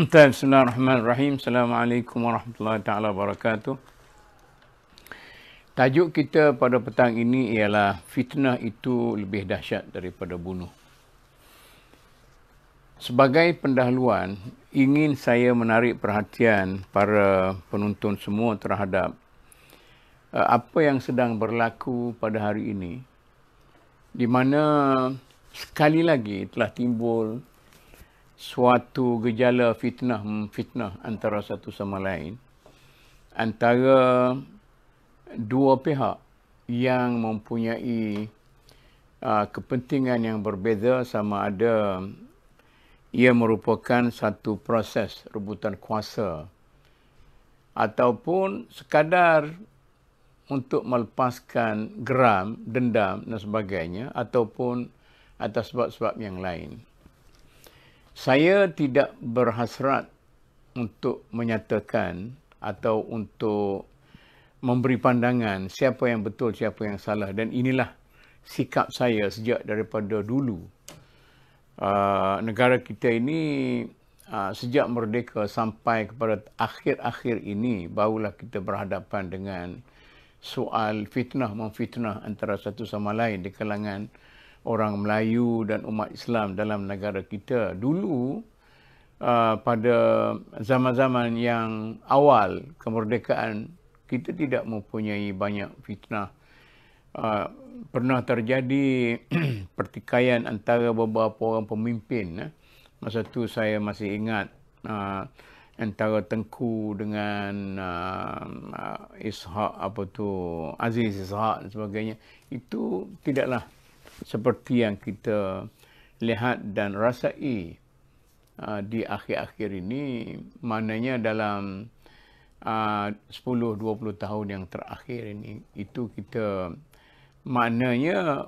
Bismillahirrahmanirrahim. Assalamualaikum warahmatullahi taala wabarakatuh. Tajuk kita pada petang ini ialah fitnah itu lebih dahsyat daripada bunuh. Sebagai pendahuluan, ingin saya menarik perhatian para penonton semua terhadap eh, apa yang sedang berlaku pada hari ini di mana sekali lagi telah timbul suatu gejala fitnah memfitnah antara satu sama lain antara dua pihak yang mempunyai uh, kepentingan yang berbeza sama ada ia merupakan satu proses rebutan kuasa ataupun sekadar untuk melepaskan geram, dendam dan sebagainya ataupun atas sebab-sebab yang lain saya tidak berhasrat untuk menyatakan atau untuk memberi pandangan siapa yang betul siapa yang salah dan inilah sikap saya sejak daripada dulu uh, negara kita ini uh, sejak merdeka sampai kepada akhir-akhir ini barulah kita berhadapan dengan soal fitnah memfitnah antara satu sama lain di kalangan orang Melayu dan umat Islam dalam negara kita dulu uh, pada zaman-zaman yang awal kemerdekaan kita tidak mempunyai banyak fitnah uh, pernah terjadi pertikaian antara beberapa orang pemimpin eh. masa tu saya masih ingat uh, antara Tengku dengan uh, uh Ishak apa tu Aziz Ishak dan sebagainya itu tidaklah seperti yang kita lihat dan rasai uh, di akhir-akhir ini maknanya dalam uh, 10 20 tahun yang terakhir ini itu kita maknanya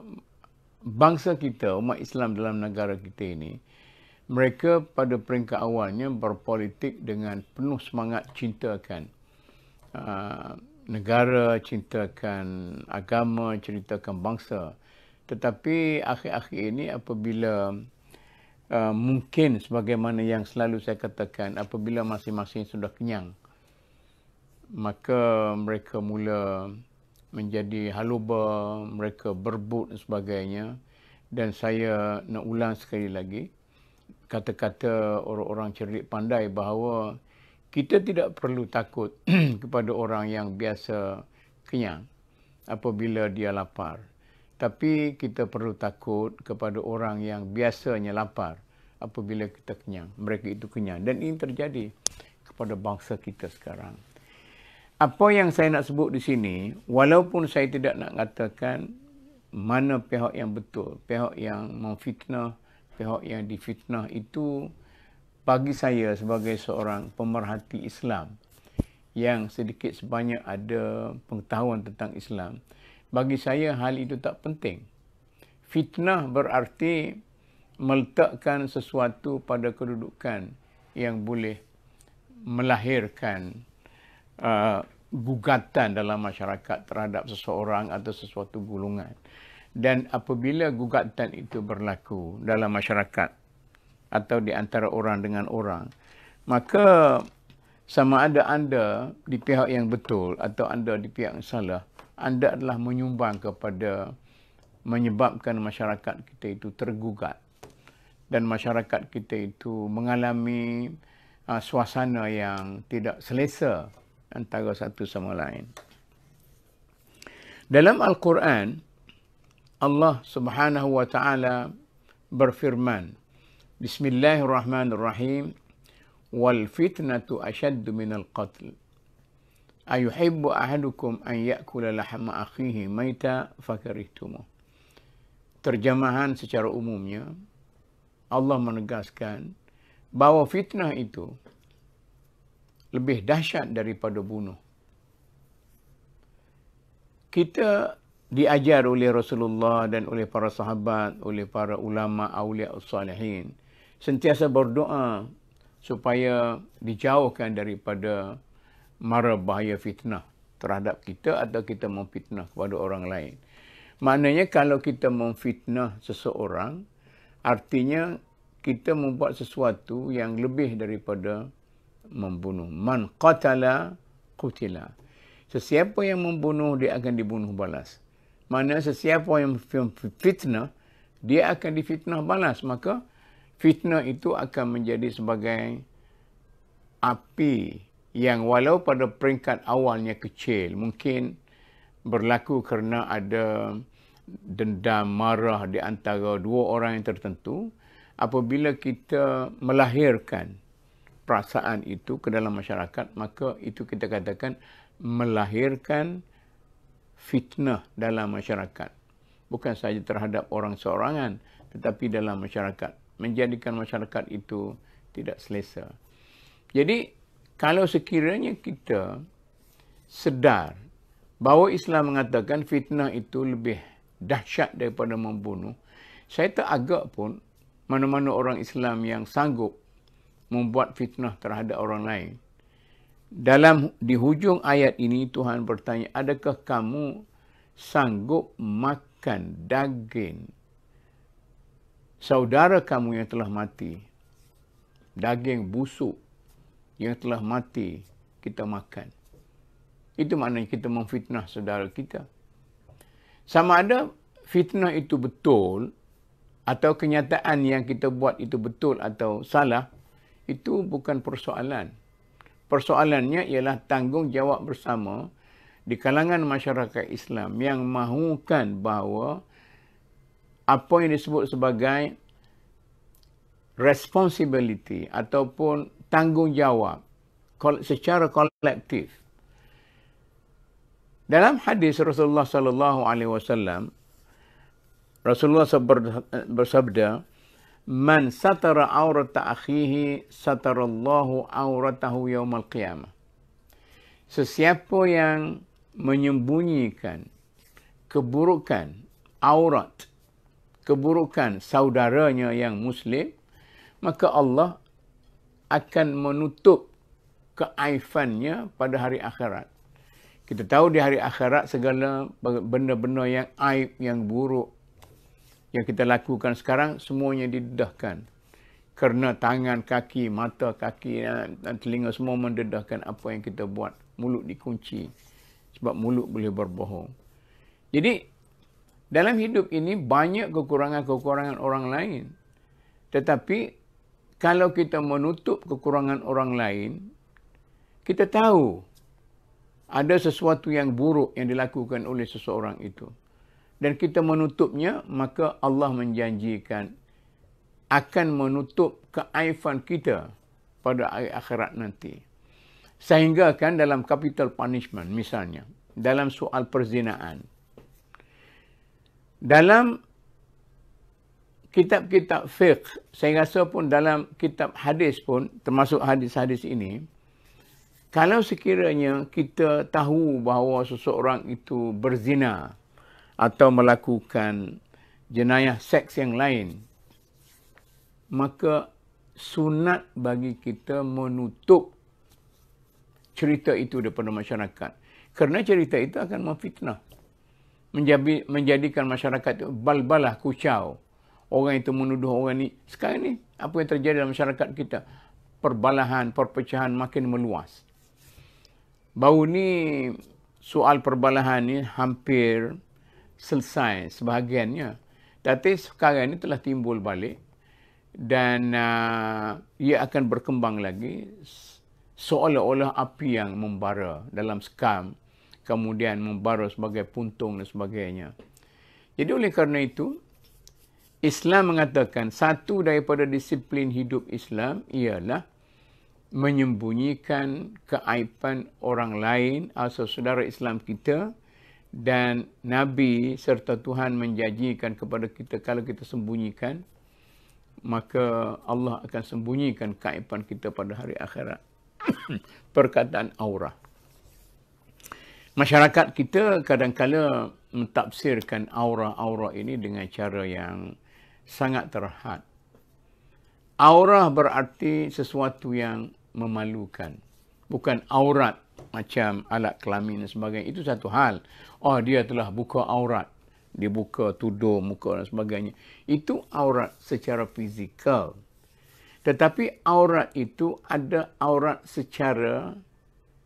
bangsa kita umat Islam dalam negara kita ini mereka pada peringkat awalnya berpolitik dengan penuh semangat cintakan uh, negara cintakan agama ceritakan bangsa tetapi akhir-akhir ini apabila uh, mungkin sebagaimana yang selalu saya katakan apabila masing-masing sudah kenyang maka mereka mula menjadi haluba, mereka berbut dan sebagainya dan saya nak ulang sekali lagi kata-kata orang-orang cerdik pandai bahawa kita tidak perlu takut kepada orang yang biasa kenyang apabila dia lapar. Tapi kita perlu takut kepada orang yang biasanya lapar apabila kita kenyang. Mereka itu kenyang. Dan ini terjadi kepada bangsa kita sekarang. Apa yang saya nak sebut di sini, walaupun saya tidak nak katakan mana pihak yang betul, pihak yang memfitnah, pihak yang difitnah itu bagi saya sebagai seorang pemerhati Islam yang sedikit sebanyak ada pengetahuan tentang Islam, bagi saya hal itu tak penting. Fitnah berarti meletakkan sesuatu pada kedudukan yang boleh melahirkan uh, gugatan dalam masyarakat terhadap seseorang atau sesuatu gulungan. Dan apabila gugatan itu berlaku dalam masyarakat atau di antara orang dengan orang, maka sama ada anda di pihak yang betul atau anda di pihak yang salah, anda adalah menyumbang kepada menyebabkan masyarakat kita itu tergugat dan masyarakat kita itu mengalami uh, suasana yang tidak selesa antara satu sama lain. Dalam Al-Quran, Allah Subhanahu wa taala berfirman, Bismillahirrahmanirrahim, wal fitnatu ashaddu min al-qatl ayuhibbu ahadukum an ya'kula lahma akhihi maita fakarihtumu. Terjemahan secara umumnya, Allah menegaskan bahawa fitnah itu lebih dahsyat daripada bunuh. Kita diajar oleh Rasulullah dan oleh para sahabat, oleh para ulama awliya salihin sentiasa berdoa supaya dijauhkan daripada mara bahaya fitnah terhadap kita atau kita memfitnah kepada orang lain. Maknanya kalau kita memfitnah seseorang, artinya kita membuat sesuatu yang lebih daripada membunuh. Man qatala qutila. Sesiapa yang membunuh, dia akan dibunuh balas. Mana sesiapa yang fitnah, dia akan difitnah balas. Maka fitnah itu akan menjadi sebagai api yang walau pada peringkat awalnya kecil mungkin berlaku kerana ada dendam marah di antara dua orang yang tertentu apabila kita melahirkan perasaan itu ke dalam masyarakat maka itu kita katakan melahirkan fitnah dalam masyarakat bukan saja terhadap orang seorangan tetapi dalam masyarakat menjadikan masyarakat itu tidak selesa jadi kalau sekiranya kita sedar bahawa Islam mengatakan fitnah itu lebih dahsyat daripada membunuh, saya tak agak pun mana-mana orang Islam yang sanggup membuat fitnah terhadap orang lain. Dalam di hujung ayat ini Tuhan bertanya, adakah kamu sanggup makan daging saudara kamu yang telah mati? Daging busuk yang telah mati kita makan. Itu maknanya kita memfitnah saudara kita. Sama ada fitnah itu betul atau kenyataan yang kita buat itu betul atau salah, itu bukan persoalan. Persoalannya ialah tanggungjawab bersama di kalangan masyarakat Islam yang mahukan bahawa apa yang disebut sebagai responsibility ataupun tanggungjawab secara kolektif. Dalam hadis Rasulullah sallallahu alaihi wasallam Rasulullah bersabda Man satara aurata akhihi satarallahu auratahu yaumal qiyamah. Sesiapa yang menyembunyikan keburukan aurat, keburukan saudaranya yang muslim, maka Allah akan menutup keaifannya pada hari akhirat. Kita tahu di hari akhirat segala benda-benda yang aib, yang buruk yang kita lakukan sekarang semuanya didedahkan. Kerana tangan, kaki, mata, kaki dan telinga semua mendedahkan apa yang kita buat. Mulut dikunci. Sebab mulut boleh berbohong. Jadi, dalam hidup ini banyak kekurangan-kekurangan orang lain. Tetapi kalau kita menutup kekurangan orang lain, kita tahu ada sesuatu yang buruk yang dilakukan oleh seseorang itu. Dan kita menutupnya, maka Allah menjanjikan akan menutup keaifan kita pada akhirat nanti. Sehingga kan dalam capital punishment misalnya, dalam soal perzinaan, dalam kitab-kitab fiqh, saya rasa pun dalam kitab hadis pun, termasuk hadis-hadis ini, kalau sekiranya kita tahu bahawa seseorang itu berzina atau melakukan jenayah seks yang lain, maka sunat bagi kita menutup cerita itu daripada masyarakat. Kerana cerita itu akan memfitnah. Menjadikan masyarakat itu bal-balah, kucau orang itu menuduh orang ni. Sekarang ni, apa yang terjadi dalam masyarakat kita? Perbalahan, perpecahan makin meluas. Baru ni, soal perbalahan ni hampir selesai sebahagiannya. Tapi sekarang ni telah timbul balik dan uh, ia akan berkembang lagi seolah-olah api yang membara dalam skam kemudian membara sebagai puntung dan sebagainya. Jadi oleh kerana itu, Islam mengatakan satu daripada disiplin hidup Islam ialah menyembunyikan keaiban orang lain atau saudara Islam kita dan Nabi serta Tuhan menjanjikan kepada kita kalau kita sembunyikan maka Allah akan sembunyikan keaiban kita pada hari akhirat. Perkataan aura. Masyarakat kita kadang-kadang mentafsirkan aura-aura ini dengan cara yang sangat terhad. Aura berarti sesuatu yang memalukan. Bukan aurat macam alat kelamin dan sebagainya. Itu satu hal. Oh, dia telah buka aurat. Dia buka tudung, muka dan sebagainya. Itu aurat secara fizikal. Tetapi aurat itu ada aurat secara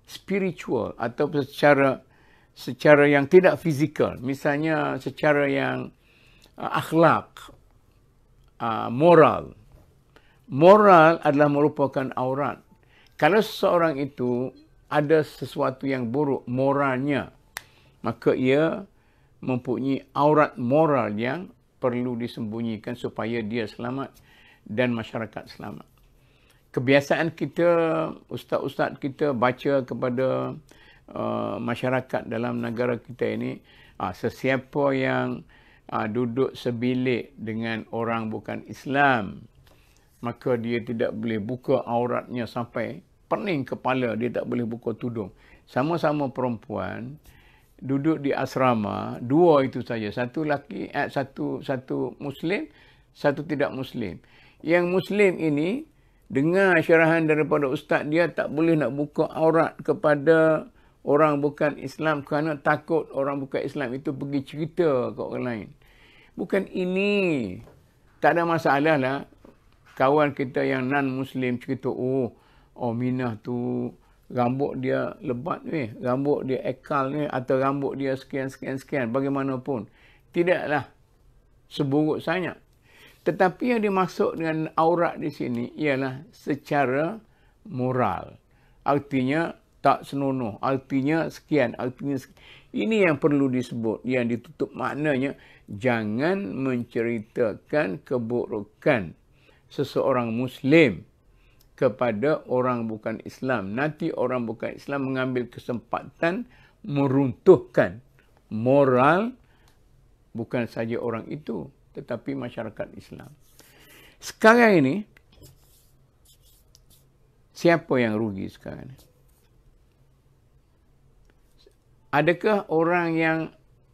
spiritual atau secara secara yang tidak fizikal. Misalnya secara yang uh, akhlak uh, moral. Moral adalah merupakan aurat. Kalau seseorang itu ada sesuatu yang buruk moralnya, maka ia mempunyai aurat moral yang perlu disembunyikan supaya dia selamat dan masyarakat selamat. Kebiasaan kita, ustaz-ustaz kita baca kepada uh, masyarakat dalam negara kita ini, uh, sesiapa yang uh, duduk sebilik dengan orang bukan Islam, maka dia tidak boleh buka auratnya sampai pening kepala, dia tak boleh buka tudung. Sama-sama perempuan duduk di asrama, dua itu saja, satu laki, eh, satu satu muslim, satu tidak muslim. Yang muslim ini dengar syarahan daripada ustaz dia tak boleh nak buka aurat kepada orang bukan Islam kerana takut orang bukan Islam itu pergi cerita ke orang lain. Bukan ini. Tak ada masalah lah. Kawan kita yang non-Muslim cerita, oh, oh Minah tu rambut dia lebat ni. Rambut dia ekal ni. Atau rambut dia sekian, sekian, sekian. Bagaimanapun. Tidaklah seburuk sangat. Tetapi yang dimasuk dengan aurat di sini ialah secara moral. Artinya tak senonoh. Artinya sekian. Artinya sekian. Ini yang perlu disebut, yang ditutup maknanya jangan menceritakan keburukan seseorang muslim kepada orang bukan Islam. Nanti orang bukan Islam mengambil kesempatan meruntuhkan moral bukan saja orang itu tetapi masyarakat Islam. Sekarang ini siapa yang rugi sekarang ini? Adakah orang yang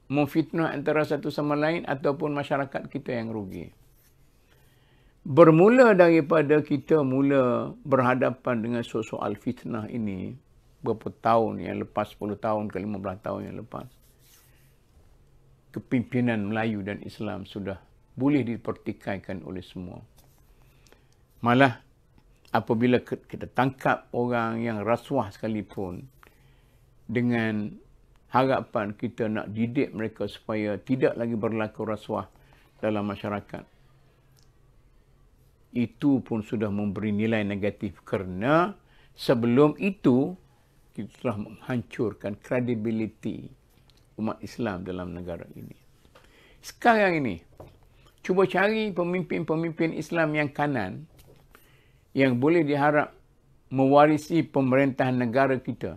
memfitnah antara satu sama lain ataupun masyarakat kita yang rugi? Bermula daripada kita mula berhadapan dengan soal-soal fitnah ini berapa tahun yang lepas, 10 tahun ke 15 tahun yang lepas kepimpinan Melayu dan Islam sudah boleh dipertikaikan oleh semua. Malah apabila kita tangkap orang yang rasuah sekalipun dengan harapan kita nak didik mereka supaya tidak lagi berlaku rasuah dalam masyarakat. Itu pun sudah memberi nilai negatif kerana sebelum itu kita telah menghancurkan kredibiliti umat Islam dalam negara ini. Sekarang ini, cuba cari pemimpin-pemimpin Islam yang kanan yang boleh diharap mewarisi pemerintahan negara kita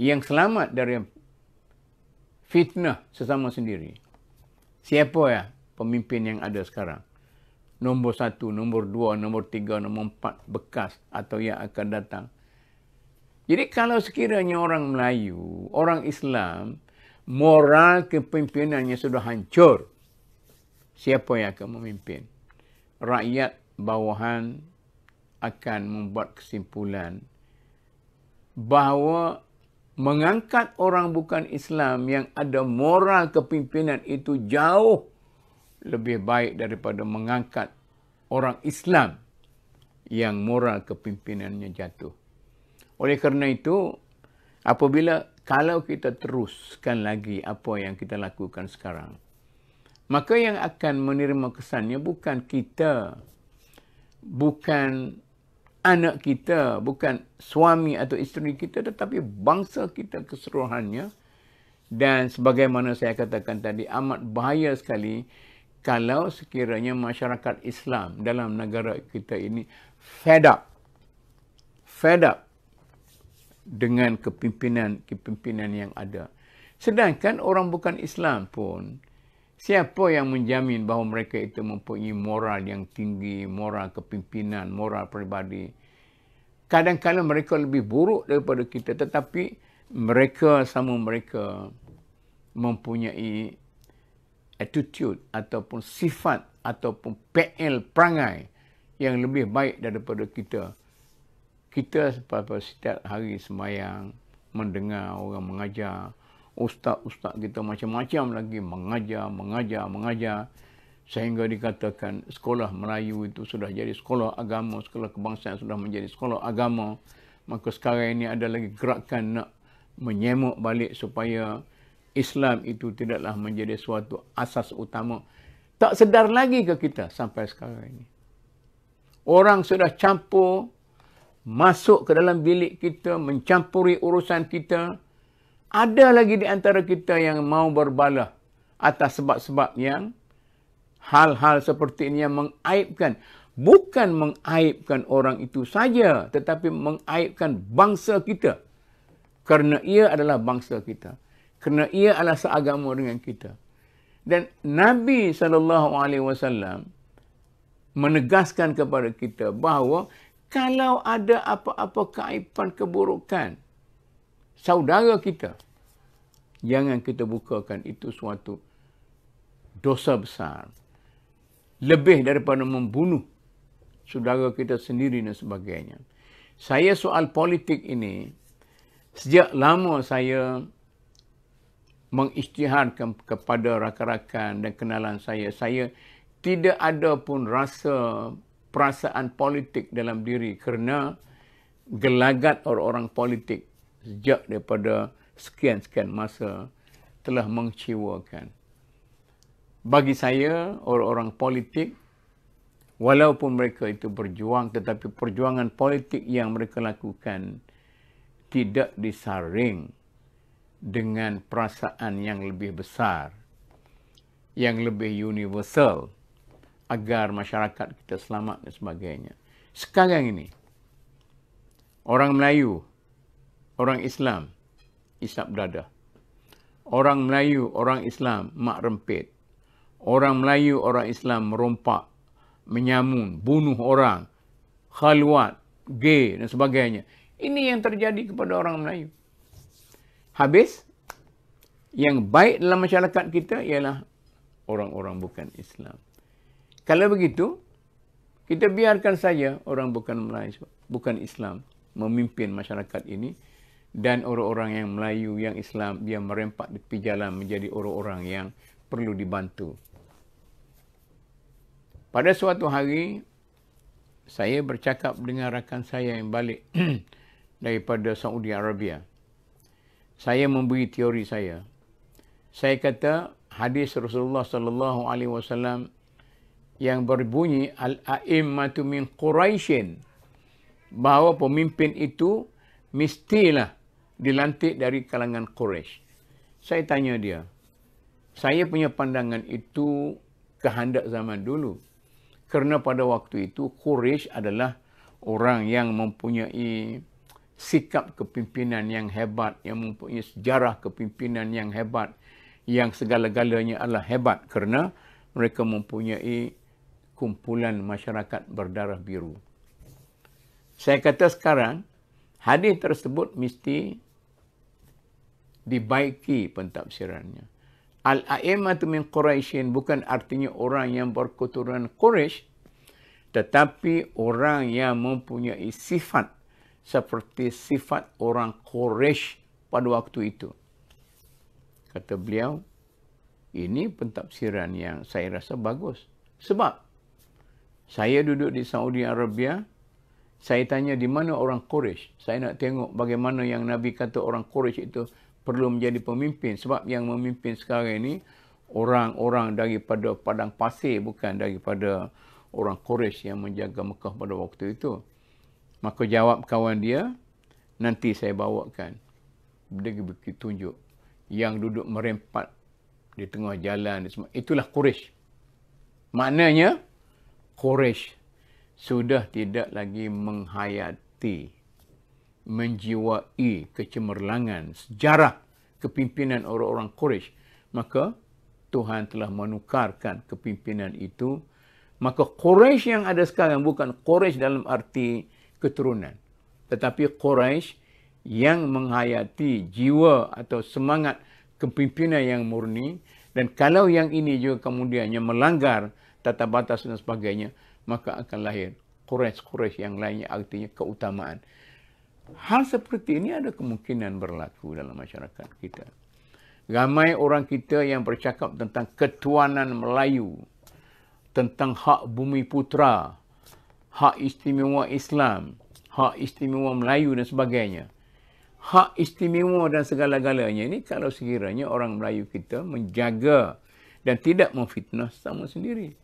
yang selamat dari fitnah sesama sendiri. Siapa ya pemimpin yang ada sekarang? Nombor satu, nombor dua, nombor tiga, nombor empat bekas atau yang akan datang. Jadi kalau sekiranya orang Melayu, orang Islam, moral kepimpinannya sudah hancur, siapa yang akan memimpin? Rakyat bawahan akan membuat kesimpulan bahawa mengangkat orang bukan Islam yang ada moral kepimpinan itu jauh lebih baik daripada mengangkat orang Islam yang moral kepimpinannya jatuh. Oleh kerana itu, apabila kalau kita teruskan lagi apa yang kita lakukan sekarang, maka yang akan menerima kesannya bukan kita, bukan anak kita, bukan suami atau isteri kita tetapi bangsa kita keseluruhannya. Dan sebagaimana saya katakan tadi, amat bahaya sekali kalau sekiranya masyarakat Islam dalam negara kita ini fed up. Fed up dengan kepimpinan-kepimpinan yang ada. Sedangkan orang bukan Islam pun, Siapa yang menjamin bahawa mereka itu mempunyai moral yang tinggi, moral kepimpinan, moral peribadi. Kadang-kadang mereka lebih buruk daripada kita tetapi mereka sama mereka mempunyai attitude ataupun sifat ataupun PL perangai yang lebih baik daripada kita. Kita setiap hari semayang, mendengar orang mengajar, ustaz-ustaz kita macam-macam lagi mengajar, mengajar, mengajar sehingga dikatakan sekolah Melayu itu sudah jadi sekolah agama, sekolah kebangsaan sudah menjadi sekolah agama. Maka sekarang ini ada lagi gerakan nak menyemuk balik supaya Islam itu tidaklah menjadi suatu asas utama. Tak sedar lagi ke kita sampai sekarang ini. Orang sudah campur, masuk ke dalam bilik kita, mencampuri urusan kita, ada lagi di antara kita yang mau berbalah atas sebab-sebab yang hal-hal seperti ini yang mengaibkan. Bukan mengaibkan orang itu saja, tetapi mengaibkan bangsa kita. Kerana ia adalah bangsa kita. Kerana ia adalah seagama dengan kita. Dan Nabi SAW menegaskan kepada kita bahawa kalau ada apa-apa kaipan keburukan, saudara kita. Jangan kita bukakan itu suatu dosa besar. Lebih daripada membunuh saudara kita sendiri dan sebagainya. Saya soal politik ini, sejak lama saya mengisytiharkan kepada rakan-rakan dan kenalan saya, saya tidak ada pun rasa perasaan politik dalam diri kerana gelagat orang-orang politik sejak daripada sekian-sekian masa telah mengciwakan. Bagi saya, orang-orang politik, walaupun mereka itu berjuang, tetapi perjuangan politik yang mereka lakukan tidak disaring dengan perasaan yang lebih besar, yang lebih universal agar masyarakat kita selamat dan sebagainya. Sekarang ini, orang Melayu orang Islam, isap dada. Orang Melayu, orang Islam, mak rempit. Orang Melayu, orang Islam, merompak, menyamun, bunuh orang, khalwat, gay dan sebagainya. Ini yang terjadi kepada orang Melayu. Habis, yang baik dalam masyarakat kita ialah orang-orang bukan Islam. Kalau begitu, kita biarkan saja orang bukan Melayu, bukan Islam memimpin masyarakat ini dan orang-orang yang Melayu, yang Islam, dia merempak di tepi jalan menjadi orang-orang yang perlu dibantu. Pada suatu hari, saya bercakap dengan rakan saya yang balik daripada Saudi Arabia. Saya memberi teori saya. Saya kata hadis Rasulullah sallallahu alaihi wasallam yang berbunyi al-a'immatu min Quraisyin bahawa pemimpin itu mestilah dilantik dari kalangan Quraisy. Saya tanya dia, saya punya pandangan itu kehendak zaman dulu. Kerana pada waktu itu Quraisy adalah orang yang mempunyai sikap kepimpinan yang hebat, yang mempunyai sejarah kepimpinan yang hebat, yang segala-galanya adalah hebat kerana mereka mempunyai kumpulan masyarakat berdarah biru. Saya kata sekarang, hadis tersebut mesti dibaiki pentafsirannya. Al-A'immatu min Quraisyin bukan artinya orang yang berketurunan Quraisy tetapi orang yang mempunyai sifat seperti sifat orang Quraisy pada waktu itu. Kata beliau, ini pentafsiran yang saya rasa bagus. Sebab saya duduk di Saudi Arabia, saya tanya di mana orang Quraisy. Saya nak tengok bagaimana yang Nabi kata orang Quraisy itu perlu menjadi pemimpin sebab yang memimpin sekarang ini orang-orang daripada padang pasir bukan daripada orang Quraisy yang menjaga Mekah pada waktu itu. Maka jawab kawan dia, nanti saya bawakan. Dia beri tunjuk yang duduk merempat di tengah jalan. Itulah Quraisy. Maknanya Quraisy sudah tidak lagi menghayati menjiwai kecemerlangan sejarah kepimpinan orang-orang Quraisy maka Tuhan telah menukarkan kepimpinan itu maka Quraisy yang ada sekarang bukan Quraisy dalam arti keturunan tetapi Quraisy yang menghayati jiwa atau semangat kepimpinan yang murni dan kalau yang ini juga kemudiannya melanggar tata batas dan sebagainya maka akan lahir Quraisy-Quraisy yang lainnya artinya keutamaan Hal seperti ini ada kemungkinan berlaku dalam masyarakat kita. Ramai orang kita yang bercakap tentang ketuanan Melayu, tentang hak bumi putra, hak istimewa Islam, hak istimewa Melayu dan sebagainya. Hak istimewa dan segala-galanya ini kalau sekiranya orang Melayu kita menjaga dan tidak memfitnah sesama sendiri.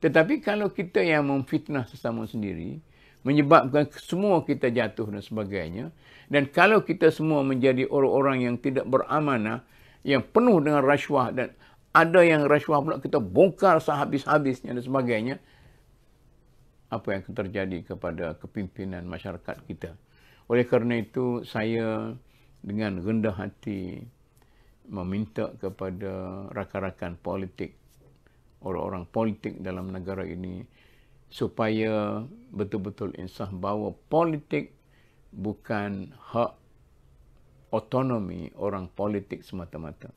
Tetapi kalau kita yang memfitnah sesama sendiri, menyebabkan semua kita jatuh dan sebagainya. Dan kalau kita semua menjadi orang-orang yang tidak beramanah, yang penuh dengan rasuah dan ada yang rasuah pula kita bongkar sehabis-habisnya dan sebagainya, apa yang akan terjadi kepada kepimpinan masyarakat kita. Oleh kerana itu, saya dengan rendah hati meminta kepada rakan-rakan politik, orang-orang politik dalam negara ini supaya betul-betul insaf bahawa politik bukan hak autonomi orang politik semata-mata.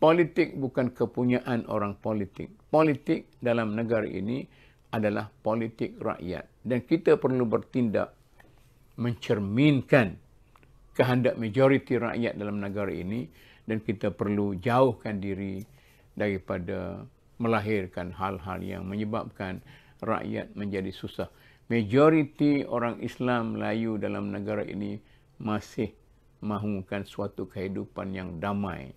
Politik bukan kepunyaan orang politik. Politik dalam negara ini adalah politik rakyat. Dan kita perlu bertindak mencerminkan kehendak majoriti rakyat dalam negara ini dan kita perlu jauhkan diri daripada melahirkan hal-hal yang menyebabkan rakyat menjadi susah. Majoriti orang Islam Melayu dalam negara ini masih mahukan suatu kehidupan yang damai.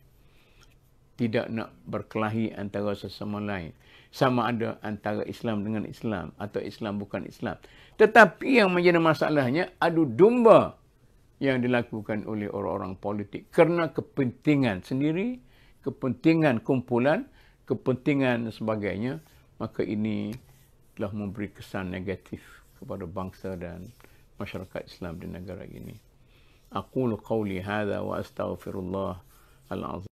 Tidak nak berkelahi antara sesama lain. Sama ada antara Islam dengan Islam atau Islam bukan Islam. Tetapi yang menjadi masalahnya adu domba yang dilakukan oleh orang-orang politik kerana kepentingan sendiri, kepentingan kumpulan, kepentingan sebagainya, maka ini telah memberi kesan negatif kepada bangsa dan masyarakat Islam di negara ini. Aku qawli hadha wa astaghfirullah al-azim.